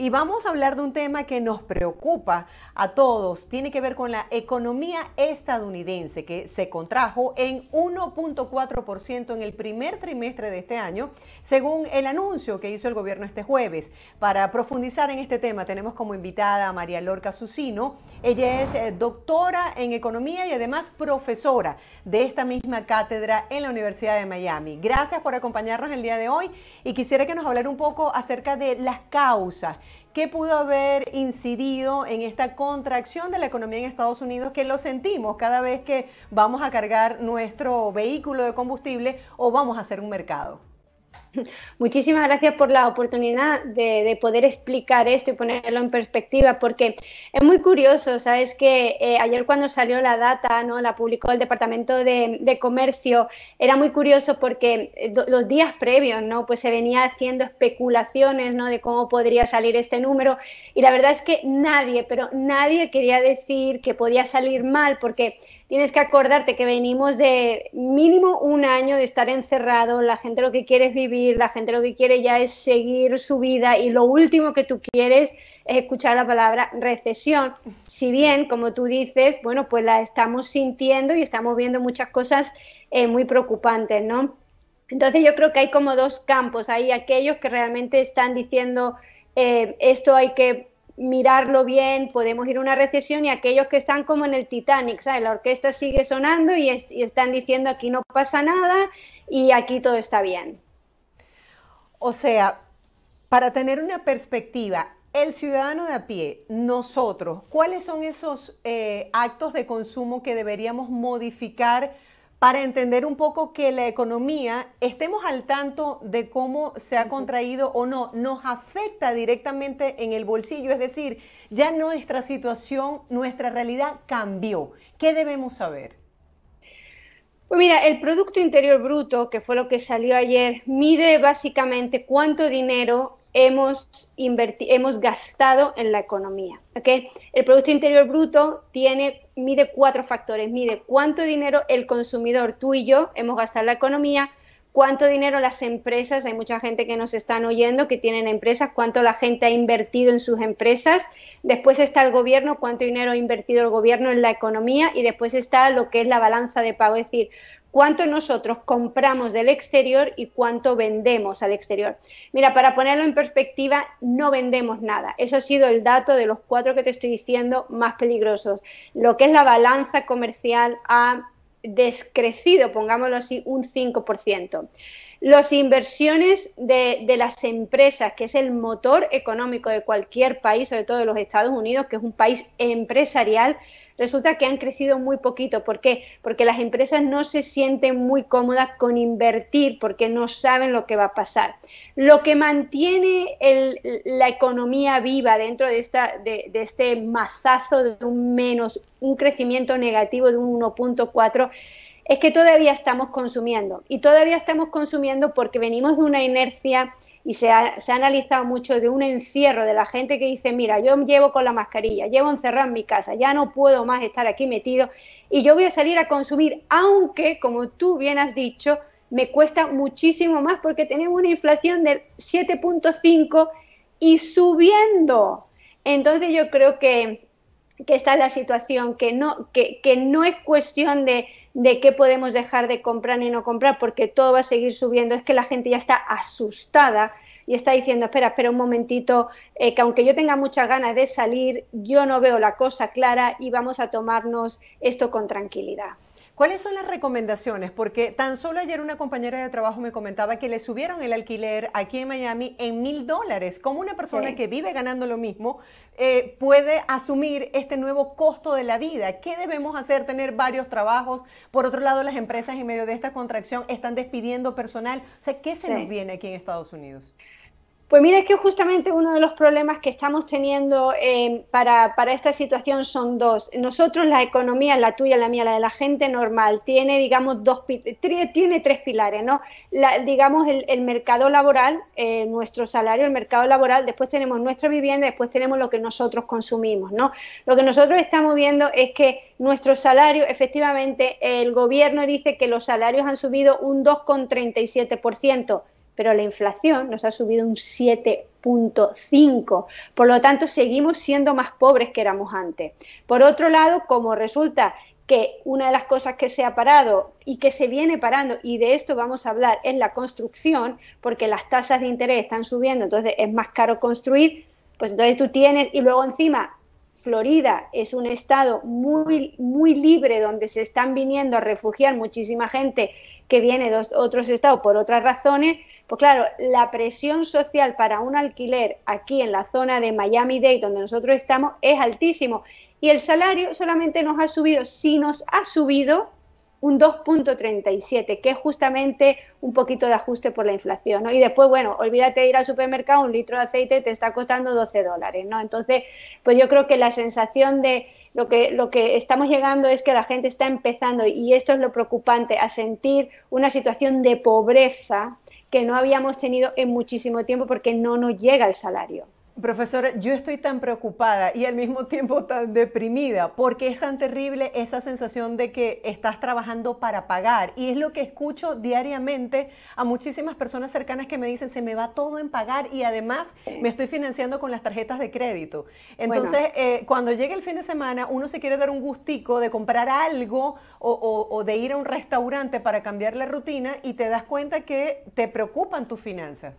Y vamos a hablar de un tema que nos preocupa a todos. Tiene que ver con la economía estadounidense, que se contrajo en 1.4% en el primer trimestre de este año, según el anuncio que hizo el gobierno este jueves. Para profundizar en este tema, tenemos como invitada a María Lorca Susino. Ella es eh, doctora en economía y además profesora de esta misma cátedra en la Universidad de Miami. Gracias por acompañarnos el día de hoy y quisiera que nos hablara un poco acerca de las causas ¿Qué pudo haber incidido en esta contracción de la economía en Estados Unidos que lo sentimos cada vez que vamos a cargar nuestro vehículo de combustible o vamos a hacer un mercado? Muchísimas gracias por la oportunidad de, poder explicar esto y ponerlo en perspectiva, porque es muy curioso, ¿sabes? Que eh, ayer cuando salió la data, ¿no? La publicó el Departamento de, Comercio, era muy curioso porque eh, los días previos, ¿no? Pues se venía haciendo especulaciones, ¿no? De cómo podría salir este número y la verdad es que nadie, pero nadie quería decir que podía salir mal, porque tienes que acordarte que venimos de mínimo un año de estar encerrado, la gente lo que quiere es vivir la gente lo que quiere ya es seguir su vida y lo último que tú quieres es escuchar la palabra recesión. Si bien, como tú dices, bueno, pues la estamos sintiendo y estamos viendo muchas cosas eh, muy preocupantes, ¿no? Entonces yo creo que hay como dos campos, hay aquellos que realmente están diciendo eh, esto hay que mirarlo bien, podemos ir a una recesión y aquellos que están como en el Titanic, ¿sabes? La orquesta sigue sonando y están diciendo aquí no pasa nada y aquí todo está bien. O sea, para tener una perspectiva, el ciudadano de a pie, nosotros, ¿cuáles son esos eh, actos de consumo que deberíamos modificar para entender un poco que la economía, estemos al tanto de cómo se ha contraído o no, nos afecta directamente en el bolsillo? Es decir, ya nuestra situación, nuestra realidad cambió. ¿Qué debemos saber? Pues mira, el Producto Interior Bruto, que fue lo que salió ayer, mide básicamente cuánto dinero hemos, hemos gastado en la economía. El Producto Interior Bruto tiene, mide cuatro factores. Mide cuánto dinero el consumidor, tú y yo, hemos gastado en la economía, cuánto dinero las empresas, hay mucha gente que nos están oyendo que tienen empresas, cuánto la gente ha invertido en sus empresas, después está el gobierno, cuánto dinero ha invertido el gobierno en la economía y después está lo que es la balanza de pago, es decir, cuánto nosotros compramos del exterior y cuánto vendemos al exterior. Mira, para ponerlo en perspectiva, no vendemos nada. Eso ha sido el dato de los cuatro que te estoy diciendo más peligrosos. Lo que es la balanza comercial a descrecido, pongámoslo así, un 5% las inversiones de, las empresas, que es el motor económico de cualquier país, sobre todo de los Estados Unidos, que es un país empresarial, resulta que han crecido muy poquito. ¿Por qué? Porque las empresas no se sienten muy cómodas con invertir porque no saben lo que va a pasar. Lo que mantiene la economía viva dentro de, esta, de, de este mazazo de un menos, un crecimiento negativo de un 1.4 es que todavía estamos consumiendo. Y todavía estamos consumiendo porque venimos de una inercia y se ha, analizado mucho de un encierro de la gente que dice, mira, yo llevo con la mascarilla, llevo encerrado en mi casa, ya no puedo más estar aquí metido y yo voy a salir a consumir, aunque, como tú bien has dicho, me cuesta muchísimo más porque tenemos una inflación del 7.5 y subiendo. Entonces yo creo que que está la situación, que no, que, que no es cuestión de, de qué podemos dejar de comprar ni no comprar, porque todo va a seguir subiendo, es que la gente ya está asustada y está diciendo, espera, espera un momentito, eh, que aunque yo tenga muchas ganas de salir, yo no veo la cosa clara y vamos a tomarnos esto con tranquilidad. ¿Cuáles son las recomendaciones? Porque tan solo ayer una compañera de trabajo me comentaba que le subieron el alquiler aquí en Miami en mil dólares. ¿Cómo una persona que vive ganando lo mismo eh, puede asumir este nuevo costo de la vida? ¿Qué debemos hacer? Tener varios trabajos. Por otro lado, las empresas en medio de esta contracción están despidiendo personal. O sea, ¿qué se nos viene aquí en Estados Unidos? Pues mira, es que justamente uno de los problemas que estamos teniendo em, para, esta situación son dos. Nosotros, la economía, la tuya, la mía, la de la gente normal, tiene, digamos, dos, tiene tres pilares, ¿no? digamos, el, mercado laboral, eh, nuestro salario, el mercado laboral, después tenemos nuestra vivienda, después tenemos lo que nosotros consumimos, ¿no? Lo que nosotros estamos viendo es que nuestro salario, efectivamente, el gobierno dice que los salarios han subido un 2,37% pero la inflación nos ha subido un 7.5. Por lo tanto, seguimos siendo más pobres que éramos antes. Por otro lado, como resulta que una de las cosas que se ha parado y que se viene parando, y de esto vamos a hablar, es la construcción, porque las tasas de interés están subiendo, entonces es más caro construir, pues entonces tú tienes, y luego encima Florida es un estado muy, muy libre donde se están viniendo a refugiar muchísima gente que viene de otros estados por otras razones, pues claro, la presión social para un alquiler aquí en la zona de Miami-Dade, donde nosotros estamos, es altísimo. Y el salario solamente nos ha subido, si nos ha subido, un 2.37, que es justamente un poquito de ajuste por la inflación. Y después, bueno, olvídate de ir al supermercado, un litro de aceite te está costando 12 dólares. ¿no? Entonces, pues yo creo que la sensación de lo que, lo que estamos llegando es que la gente está empezando, y esto es lo preocupante, a sentir una situación de pobreza que no habíamos tenido en muchísimo tiempo porque no nos llega el salario. Profesora, yo estoy tan preocupada y al mismo tiempo tan deprimida porque es tan terrible esa sensación de que estás trabajando para pagar. Y es lo que escucho diariamente a muchísimas personas cercanas que me dicen, se me va todo en pagar y además me estoy financiando con las tarjetas de crédito. Entonces, eh, cuando llega el fin de semana, uno se quiere dar un gustico de comprar algo o, o de ir a un restaurante para cambiar la rutina y te das cuenta que te preocupan tus finanzas.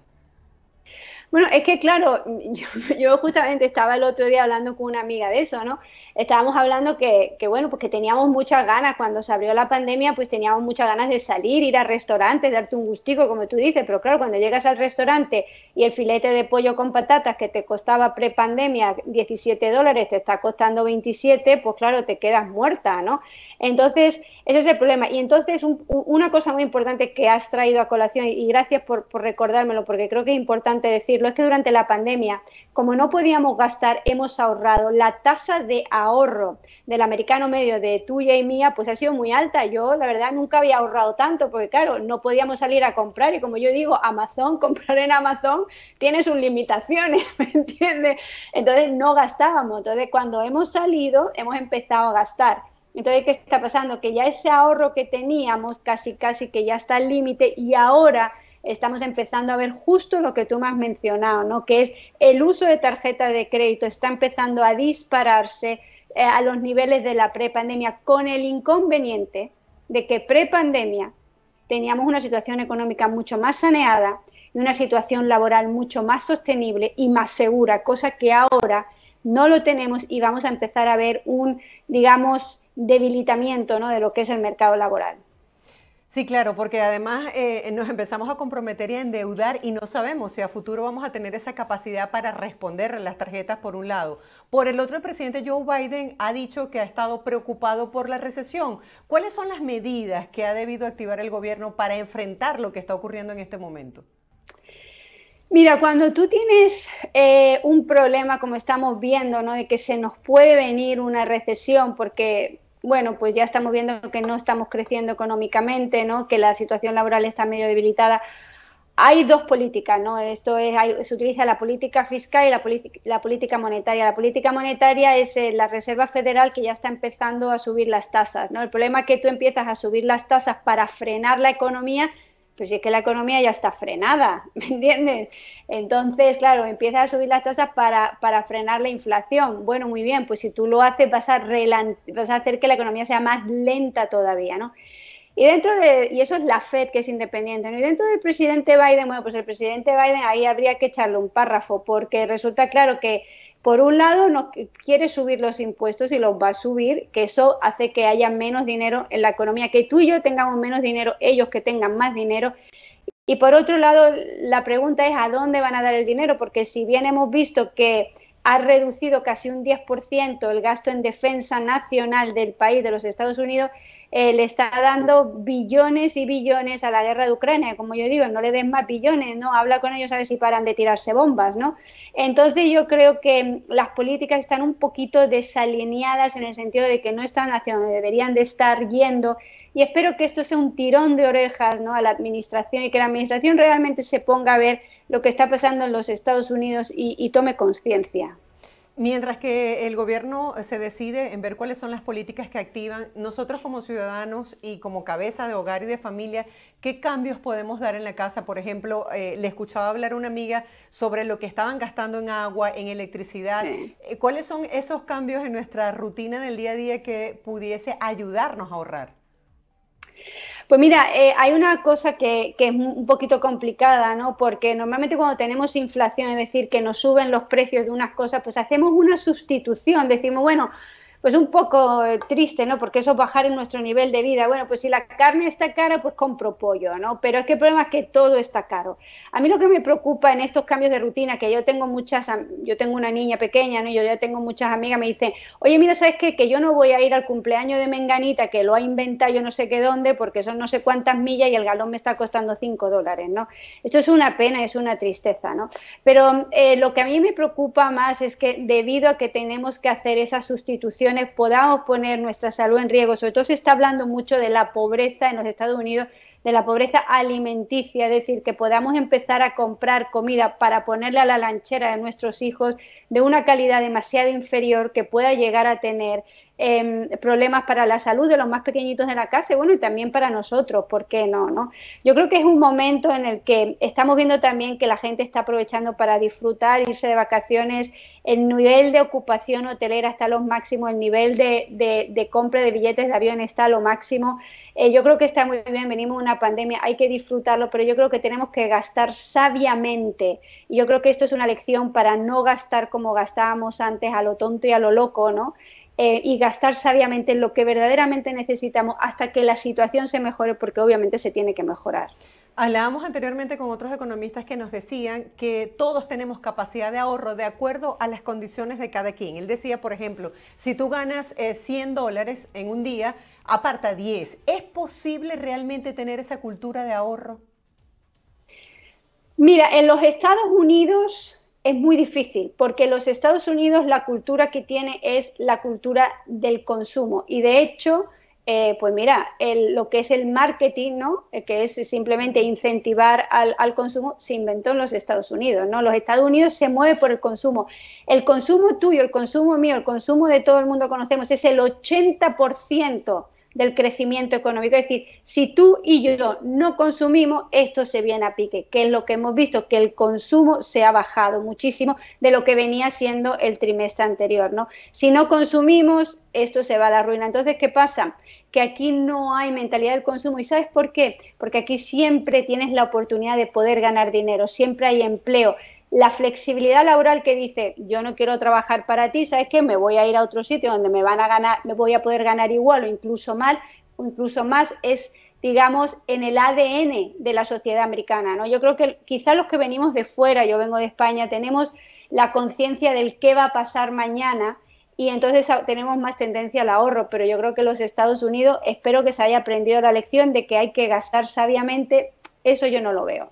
Bueno, es que claro, yo, justamente estaba el otro día hablando con una amiga de eso, ¿no? Estábamos hablando que, que, bueno, porque pues teníamos muchas ganas, cuando se abrió la pandemia, pues teníamos muchas ganas de salir, ir a restaurantes, darte un gustico, como tú dices, pero claro, cuando llegas al restaurante y el filete de pollo con patatas que te costaba pre-pandemia 17 dólares, te está costando 27, pues claro, te quedas muerta, ¿no? Entonces, ese es el problema. Y entonces, una cosa muy importante que has traído a colación, y gracias por, por recordármelo, porque creo que es importante decir es que durante la pandemia, como no podíamos gastar, hemos ahorrado. La tasa de ahorro del americano medio de tuya y mía, pues ha sido muy alta. Yo, la verdad, nunca había ahorrado tanto, porque claro, no podíamos salir a comprar. Y como yo digo, Amazon, comprar en Amazon tiene sus limitaciones, ¿me entiendes? Entonces no gastábamos. Entonces, cuando hemos salido, hemos empezado a gastar. Entonces, ¿qué está pasando? Que ya ese ahorro que teníamos casi, casi que ya está al límite y ahora estamos empezando a ver justo lo que tú me has mencionado, ¿no? que es el uso de tarjetas de crédito está empezando a dispararse eh, a los niveles de la prepandemia, con el inconveniente de que prepandemia teníamos una situación económica mucho más saneada y una situación laboral mucho más sostenible y más segura, cosa que ahora no lo tenemos y vamos a empezar a ver un, digamos, debilitamiento ¿no? de lo que es el mercado laboral. Sí, claro, porque además eh, nos empezamos a comprometer y a endeudar y no sabemos si a futuro vamos a tener esa capacidad para responder las tarjetas por un lado. Por el otro, el presidente Joe Biden ha dicho que ha estado preocupado por la recesión. ¿Cuáles son las medidas que ha debido activar el gobierno para enfrentar lo que está ocurriendo en este momento? Mira, cuando tú tienes eh, un problema como estamos viendo, ¿no? De que se nos puede venir una recesión, porque bueno, pues ya estamos viendo que no estamos creciendo económicamente, ¿no? que la situación laboral está medio debilitada. Hay dos políticas, ¿no? Esto es, se utiliza la política fiscal y la, política monetaria. La política monetaria es eh, la Reserva Federal que ya está empezando a subir las tasas, ¿no? El problema es que tú empiezas a subir las tasas para frenar la economía pues es que la economía ya está frenada, ¿me entiendes? Entonces, claro, empieza a subir las tasas para, para, frenar la inflación. Bueno, muy bien, pues si tú lo haces vas a, vas a hacer que la economía sea más lenta todavía, ¿no? Y dentro de, y eso es la Fed que es independiente, Y dentro del presidente Biden, bueno, pues el presidente Biden ahí habría que echarle un párrafo, porque resulta claro que por un lado no quiere subir los impuestos y los va a subir, que eso hace que haya menos dinero en la economía, que tú y yo tengamos menos dinero, ellos que tengan más dinero. Y por otro lado, la pregunta es a dónde van a dar el dinero, porque si bien hemos visto que ha reducido casi un 10% el gasto en defensa nacional del país, de los Estados Unidos, eh, le está dando billones y billones a la guerra de Ucrania. Como yo digo, no le den más billones, ¿no? Habla con ellos a ver si paran de tirarse bombas, ¿no? Entonces yo creo que las políticas están un poquito desalineadas en el sentido de que no están hacia donde deberían de estar yendo y espero que esto sea un tirón de orejas a la administración y que la administración realmente se ponga a ver lo que está pasando en los Estados Unidos y tome conciencia. Mientras que el gobierno se decide en ver cuáles son las políticas que activan, nosotros como ciudadanos y como cabeza de hogar y de familia, ¿qué cambios podemos dar en la casa? Por ejemplo, eh, le escuchaba hablar a una amiga sobre lo que estaban gastando en agua, en electricidad. Eh, ¿Cuáles son esos cambios en nuestra rutina del día a día que pudiese ayudarnos a ahorrar? Pues mira, eh, hay una cosa que, que, es un poquito complicada, ¿no? Porque normalmente cuando tenemos inflación, es decir, que nos suben los precios de unas cosas, pues hacemos una sustitución, decimos, bueno, pues un poco eh, triste, ¿no? Porque eso es bajar en nuestro nivel de vida. Bueno, pues si la carne está cara, pues compro pollo, ¿no? Pero es que el problema es que todo está caro. A mí lo que me preocupa en estos cambios de rutina, que yo tengo muchas, yo tengo una niña pequeña, ¿no? Yo ya tengo muchas amigas, me dicen, oye, mira, ¿sabes qué? Que yo no voy a ir al cumpleaños de Menganita, que lo ha inventado yo no sé qué dónde, porque son no sé cuántas millas y el galón me está costando 5 dólares, ¿no? Esto es una pena, es una tristeza, ¿no? Pero eh, lo que a mí me preocupa más es que debido a que tenemos que hacer esa sustitución, podamos poner nuestra salud en riesgo. Sobre todo se está hablando mucho de la pobreza en los Estados Unidos, de la pobreza alimenticia, es decir, que podamos empezar a comprar comida para ponerle a la lanchera de nuestros hijos de una calidad demasiado inferior que pueda llegar a tener Em, problemas para la salud de los más pequeñitos de la casa y bueno, y también para nosotros, ¿por qué no? no? Yo creo que es un momento en el que estamos viendo también que la gente está aprovechando para disfrutar, irse de vacaciones, el nivel de ocupación hotelera está a lo máximo, el nivel de, compra de billetes de avión está a lo máximo. Eh, yo creo que está muy bien, venimos de una pandemia, hay que disfrutarlo, pero yo creo que tenemos que gastar sabiamente. yo creo que esto es una lección para no gastar como gastábamos antes a lo tonto y a lo loco, ¿no? Eh, y gastar sabiamente en lo que verdaderamente necesitamos hasta que la situación se mejore, porque obviamente se tiene que mejorar. Hablábamos anteriormente con otros economistas que nos decían que todos tenemos capacidad de ahorro de acuerdo a las condiciones de cada quien. Él decía, por ejemplo, si tú ganas 100 eh, dólares en un día, aparta 10. ¿Es posible realmente tener esa cultura de ahorro? Mira, en los Estados Unidos es muy difícil, porque los Estados Unidos la cultura que tiene es la cultura del consumo. Y de hecho, eh, pues mira, lo que es el marketing, ¿no? Eh, que es simplemente incentivar al, consumo, se inventó en los Estados Unidos. ¿no? Los Estados Unidos se mueve por el consumo. El consumo tuyo, el consumo mío, el consumo de todo el mundo conocemos es el 80% del crecimiento económico. Es decir, si tú y yo no consumimos, esto se viene a pique, que es lo que hemos visto, que el consumo se ha bajado muchísimo de lo que venía siendo el trimestre anterior. ¿no? Si no consumimos, esto se va a la ruina. Entonces, ¿qué pasa? Que aquí no hay mentalidad del consumo. ¿Y sabes por qué? Porque aquí siempre tienes la oportunidad de poder ganar dinero, siempre hay empleo, la flexibilidad laboral que dice, yo no quiero trabajar para ti, ¿sabes que Me voy a ir a otro sitio donde me van a ganar, me voy a poder ganar igual o incluso mal, o incluso más, es digamos, en el ADN de la sociedad americana. ¿no? Yo creo que quizás los que venimos de fuera, yo vengo de España, tenemos la conciencia del qué va a pasar mañana y entonces tenemos más tendencia al ahorro, pero yo creo que los Estados Unidos, espero que se haya aprendido la lección de que hay que gastar sabiamente, eso yo no lo veo.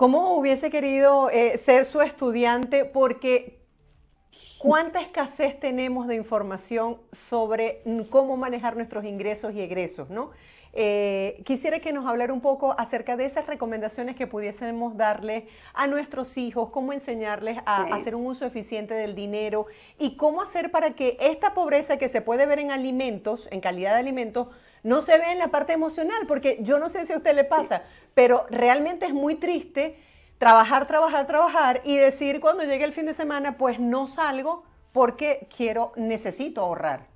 ¿Cómo hubiese querido eh, ser su estudiante? Porque ¿cuánta escasez tenemos de información sobre cómo manejar nuestros ingresos y egresos? ¿no? Eh, quisiera que nos hablara un poco acerca de esas recomendaciones que pudiésemos darle a nuestros hijos, cómo enseñarles a hacer un uso eficiente del dinero y cómo hacer para que esta pobreza que se puede ver en alimentos, en calidad de alimentos, no se ve en la parte emocional, porque yo no sé si a usted le pasa, pero realmente es muy triste trabajar, trabajar, trabajar y decir cuando llegue el fin de semana, pues no salgo porque quiero, necesito ahorrar.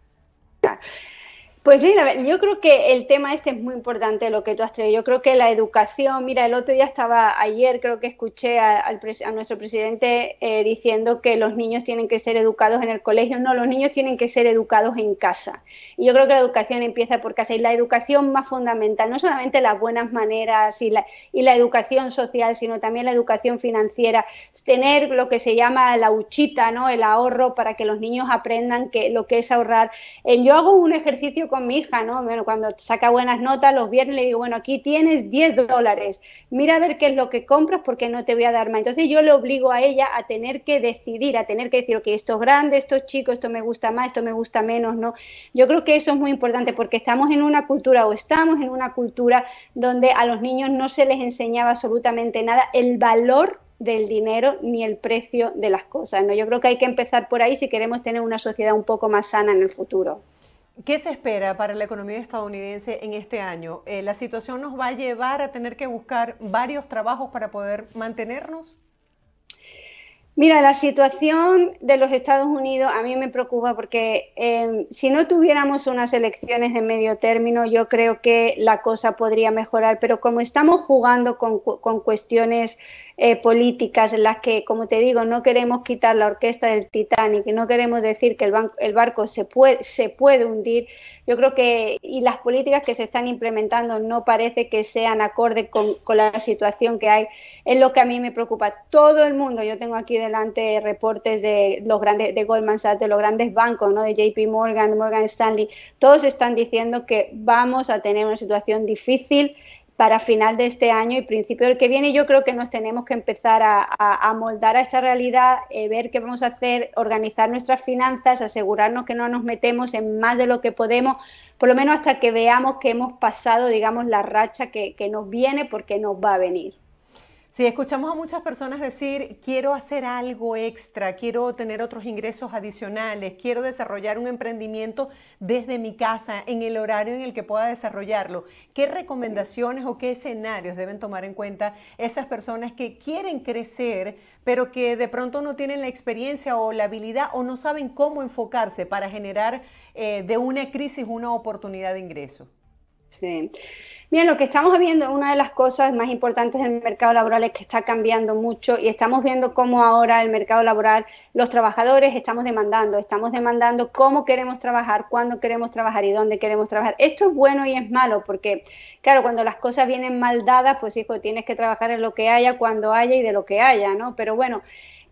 Pues sí, yo creo que el tema este es muy importante, lo que tú has traído. Yo creo que la educación, mira, el otro día estaba, ayer creo que escuché a, nuestro presidente eh, diciendo que los niños tienen que ser educados en el colegio. No, los niños tienen que ser educados en casa. Y yo creo que la educación empieza por casa. Y la educación más fundamental, no solamente las buenas maneras y la, y la educación social, sino también la educación financiera. Tener lo que se llama la huchita, ¿no? el ahorro, para que los niños aprendan que, lo que es ahorrar. Eh, yo hago un ejercicio con mi hija, ¿no? Bueno, cuando saca buenas notas los viernes le digo, bueno, aquí tienes 10 dólares, mira a ver qué es lo que compras porque no te voy a dar más. Entonces yo le obligo a ella a tener que decidir, a tener que decir, ok, esto es grande, esto es chico, esto me gusta más, esto me gusta menos, ¿no? Yo creo que eso es muy importante porque estamos en una cultura o estamos en una cultura donde a los niños no se les enseñaba absolutamente nada el valor del dinero ni el precio de las cosas. ¿no? Yo creo que hay que empezar por ahí si queremos tener una sociedad un poco más sana en el futuro. ¿Qué se espera para la economía estadounidense en este año? Eh, ¿La situación nos va a llevar a tener que buscar varios trabajos para poder mantenernos? Mira, la situación de los Estados Unidos a mí me preocupa porque em, si no tuviéramos unas elecciones de medio término, yo creo que la cosa podría mejorar, pero como estamos jugando con, con cuestiones eh, políticas en las que, como te digo, no queremos quitar la orquesta del Titanic, no queremos decir que el, el barco se puede, se puede hundir, yo creo que y las políticas que se están implementando no parece que sean acorde con, la situación que hay. Es lo que a mí me preocupa. Todo el mundo, yo tengo aquí delante reportes de los grandes, de Goldman Sachs, de los grandes bancos, ¿no? de JP Morgan, Morgan Stanley, todos están diciendo que vamos a tener una situación difícil para final de este año y principio del que viene. Yo creo que nos tenemos que empezar a, moldar a esta realidad, eh, ver qué vamos a hacer, organizar nuestras finanzas, asegurarnos que no nos metemos en más de lo que podemos, por lo menos hasta que veamos que hemos pasado, digamos, la racha que, que nos viene porque nos va a venir. Si escuchamos a muchas personas decir, quiero hacer algo extra, quiero tener otros ingresos adicionales, quiero desarrollar un emprendimiento desde mi casa, en el horario en el que pueda desarrollarlo. ¿Qué recomendaciones o qué escenarios deben tomar en cuenta esas personas que quieren crecer, pero que de pronto no tienen la experiencia o la habilidad o no saben cómo enfocarse para generar eh, de una crisis una oportunidad de ingreso? Sí. Mira, lo que estamos viendo, una de las cosas más importantes del mercado laboral es que está cambiando mucho y estamos viendo cómo ahora el mercado laboral, los trabajadores estamos demandando, estamos demandando cómo queremos trabajar, cuándo queremos trabajar y dónde queremos trabajar. Esto es bueno y es malo porque, claro, cuando las cosas vienen mal dadas, pues hijo, tienes que trabajar en lo que haya, cuando haya y de lo que haya, ¿no? Pero bueno,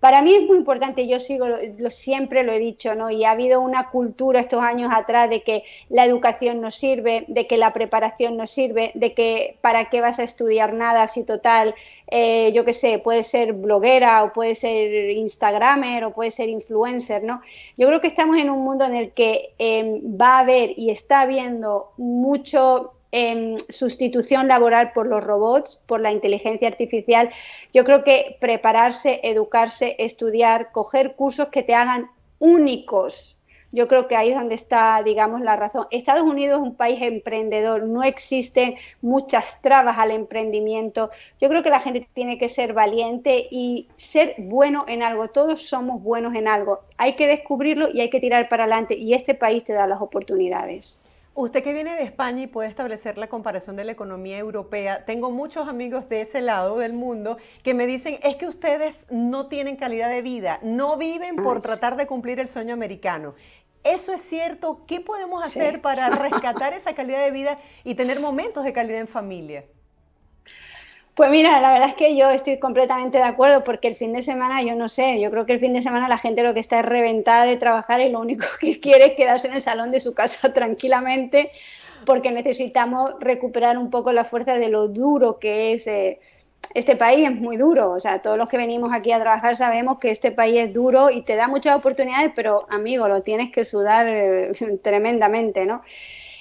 para mí es muy importante, yo sigo, siempre lo he dicho, ¿no? Y ha habido una cultura estos años atrás de que la educación no sirve, de que la preparación no sirve, de que para qué vas a estudiar nada si total, eh, yo qué sé, puede ser bloguera o puede ser Instagramer o puede ser influencer, ¿no? Yo creo que estamos en un mundo en el que eh, va a haber y está habiendo mucho sustitución laboral por los robots, por la inteligencia artificial. Yo creo que prepararse, educarse, estudiar, coger cursos que te hagan únicos. Yo creo que ahí es donde está, digamos, la razón. Estados Unidos es un país emprendedor, no existen muchas trabas al emprendimiento. Yo creo que la gente tiene que ser valiente y ser bueno en algo. Todos somos buenos en algo. Hay que descubrirlo y hay que tirar para adelante. Y este país te da las oportunidades. Usted que viene de España y puede establecer la comparación de la economía europea, tengo muchos amigos de ese lado del mundo que me dicen, es que ustedes no tienen calidad de vida, no viven por tratar de cumplir el sueño americano. ¿Eso es cierto? ¿Qué podemos hacer para rescatar esa calidad de vida y tener momentos de calidad en familia? Pues mira, la verdad es que yo estoy completamente de acuerdo porque el fin de semana, yo no sé, yo creo que el fin de semana la gente lo que está es reventada de trabajar y lo único que quiere es quedarse en el salón de su casa tranquilamente porque necesitamos recuperar un poco la fuerza de lo duro que es. Eh, este país es muy duro, o sea, todos los que venimos aquí a trabajar sabemos que este país es duro y te da muchas oportunidades, pero amigo, lo tienes que sudar eh, tremendamente, ¿no?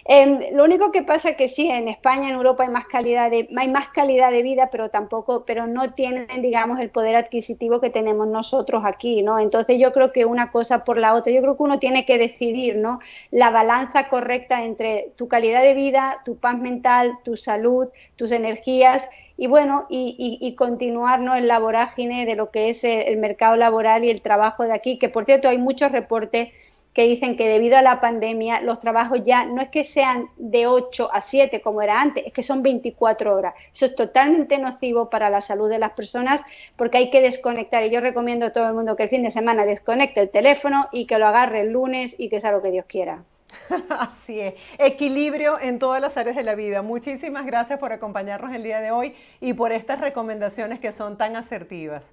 Em, lo único que pasa que sí, en España, en Europa hay más calidad de, hay más calidad de vida, pero tampoco, pero no tienen, digamos, el poder adquisitivo que tenemos nosotros aquí, ¿no? Entonces yo creo que una cosa por la otra, yo creo que uno tiene que decidir, ¿no? La balanza correcta entre tu calidad de vida, tu paz mental, tu salud, tus energías y bueno, y, continuar ¿no? en la vorágine de lo que es el mercado laboral y el trabajo de aquí, que por cierto hay muchos reportes que dicen que debido a la pandemia los trabajos ya no es que sean de 8 a 7 como era antes, es que son 24 horas. Eso es totalmente nocivo para la salud de las personas porque hay que desconectar. Y yo recomiendo a todo el mundo que el fin de semana desconecte el teléfono y que lo agarre el lunes y que sea lo que Dios quiera. Así es, equilibrio en todas las áreas de la vida. Muchísimas gracias por acompañarnos el día de hoy y por estas recomendaciones que son tan asertivas.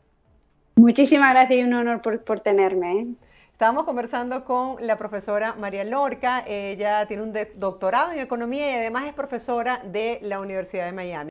Muchísimas gracias y un honor por, tenerme. ¿eh? Estábamos conversando con la profesora María Lorca, ella tiene un doctorado en economía y además es profesora de la Universidad de Miami.